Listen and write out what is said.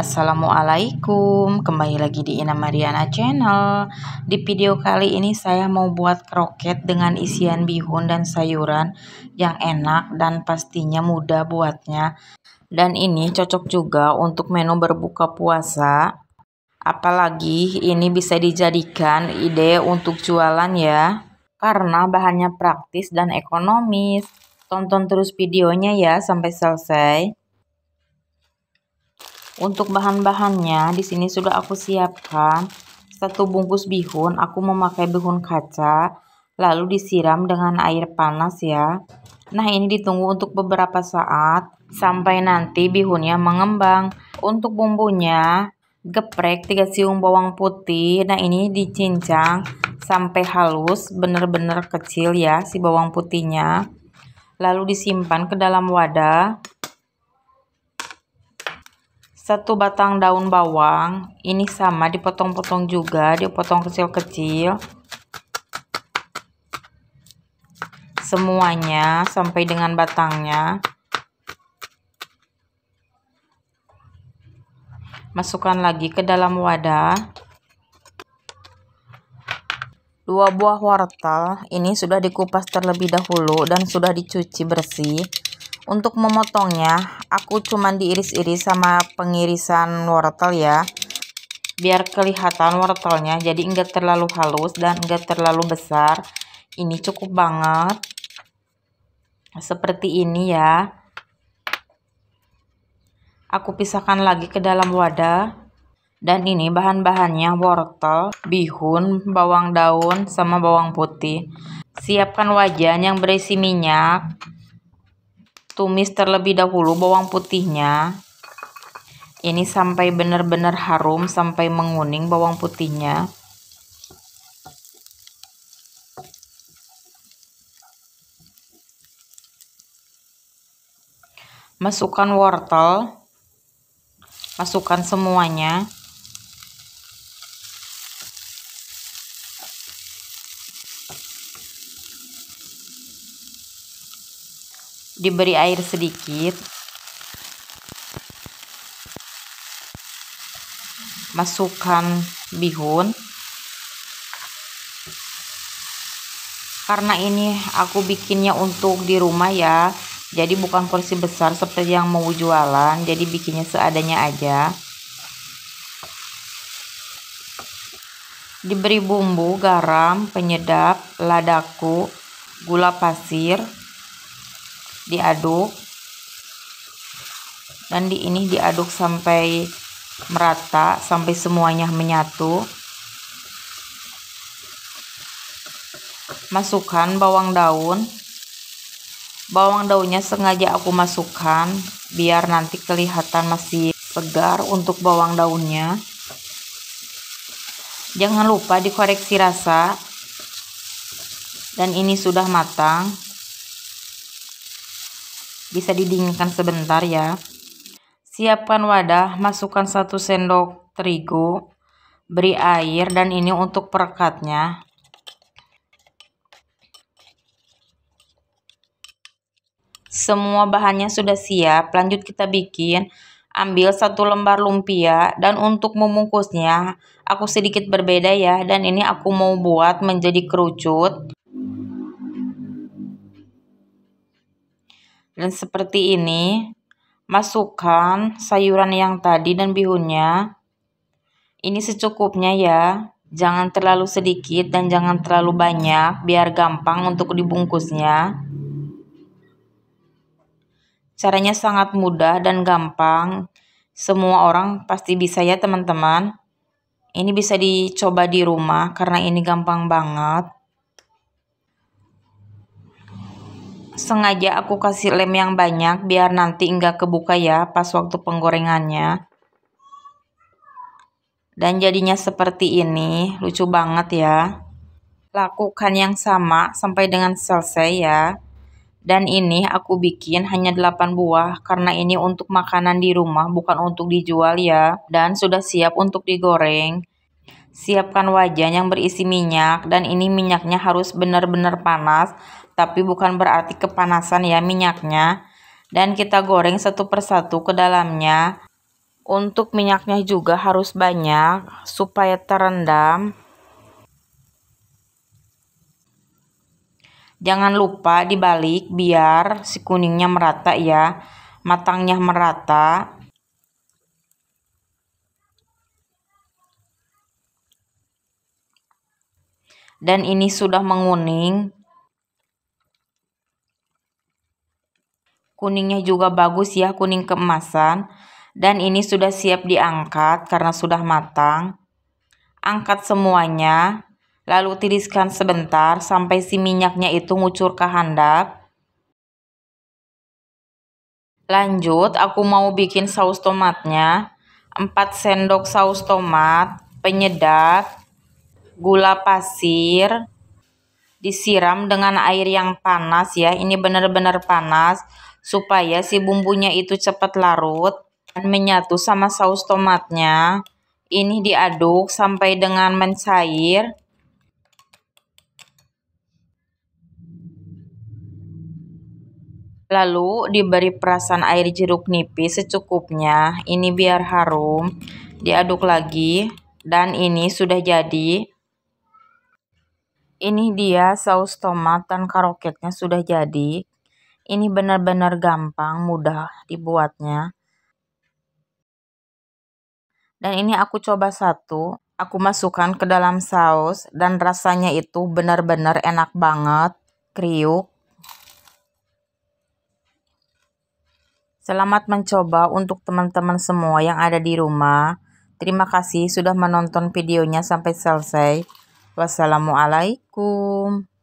Assalamualaikum, kembali lagi di Ina Mariana Channel Di video kali ini saya mau buat kroket dengan isian bihun dan sayuran yang enak dan pastinya mudah buatnya Dan ini cocok juga untuk menu berbuka puasa Apalagi ini bisa dijadikan ide untuk jualan ya Karena bahannya praktis dan ekonomis Tonton terus videonya ya sampai selesai untuk bahan-bahannya, di sini sudah aku siapkan satu bungkus bihun. Aku memakai bihun kaca, lalu disiram dengan air panas ya. Nah, ini ditunggu untuk beberapa saat sampai nanti bihunnya mengembang. Untuk bumbunya, geprek 3 siung bawang putih. Nah, ini dicincang sampai halus, bener-bener kecil ya si bawang putihnya. Lalu disimpan ke dalam wadah satu batang daun bawang ini sama dipotong-potong juga dipotong kecil-kecil semuanya sampai dengan batangnya masukkan lagi ke dalam wadah dua buah wortel ini sudah dikupas terlebih dahulu dan sudah dicuci bersih untuk memotongnya, aku cuman diiris-iris sama pengirisan wortel ya. Biar kelihatan wortelnya, jadi enggak terlalu halus dan enggak terlalu besar. Ini cukup banget. Seperti ini ya. Aku pisahkan lagi ke dalam wadah. Dan ini bahan-bahannya wortel, bihun, bawang daun, sama bawang putih. Siapkan wajan yang berisi minyak, Tumis terlebih dahulu bawang putihnya. Ini sampai benar-benar harum, sampai menguning bawang putihnya. Masukkan wortel. Masukkan semuanya. diberi air sedikit masukkan bihun karena ini aku bikinnya untuk di rumah ya jadi bukan porsi besar seperti yang mau jualan jadi bikinnya seadanya aja diberi bumbu garam penyedap ladaku gula pasir diaduk dan di ini diaduk sampai merata sampai semuanya menyatu masukkan bawang daun bawang daunnya sengaja aku masukkan biar nanti kelihatan masih segar untuk bawang daunnya jangan lupa dikoreksi rasa dan ini sudah matang bisa didinginkan sebentar ya. Siapkan wadah, masukkan satu sendok terigu, beri air dan ini untuk perekatnya. Semua bahannya sudah siap, lanjut kita bikin. Ambil satu lembar lumpia dan untuk memungkusnya aku sedikit berbeda ya dan ini aku mau buat menjadi kerucut. dan seperti ini. Masukkan sayuran yang tadi dan bihunnya. Ini secukupnya ya. Jangan terlalu sedikit dan jangan terlalu banyak biar gampang untuk dibungkusnya. Caranya sangat mudah dan gampang. Semua orang pasti bisa ya teman-teman. Ini bisa dicoba di rumah karena ini gampang banget. sengaja aku kasih lem yang banyak biar nanti nggak kebuka ya pas waktu penggorengannya. Dan jadinya seperti ini, lucu banget ya. Lakukan yang sama sampai dengan selesai ya. Dan ini aku bikin hanya 8 buah karena ini untuk makanan di rumah bukan untuk dijual ya. Dan sudah siap untuk digoreng. Siapkan wajan yang berisi minyak dan ini minyaknya harus benar-benar panas tapi bukan berarti kepanasan ya minyaknya. Dan kita goreng satu persatu ke dalamnya. Untuk minyaknya juga harus banyak supaya terendam. Jangan lupa dibalik biar si kuningnya merata ya, matangnya merata. Dan ini sudah menguning, Kuningnya juga bagus ya, kuning keemasan. Dan ini sudah siap diangkat karena sudah matang. Angkat semuanya, lalu tiriskan sebentar sampai si minyaknya itu ngucur ke handap. Lanjut, aku mau bikin saus tomatnya. 4 sendok saus tomat, penyedap, gula pasir, disiram dengan air yang panas ya. Ini benar-benar panas supaya si bumbunya itu cepat larut dan menyatu sama saus tomatnya. Ini diaduk sampai dengan mencair. Lalu diberi perasan air jeruk nipis secukupnya. Ini biar harum. Diaduk lagi dan ini sudah jadi. Ini dia saus tomat dan karoketnya sudah jadi. Ini benar-benar gampang, mudah dibuatnya. Dan ini aku coba satu, aku masukkan ke dalam saus dan rasanya itu benar-benar enak banget, kriuk. Selamat mencoba untuk teman-teman semua yang ada di rumah. Terima kasih sudah menonton videonya sampai selesai. Wassalamualaikum.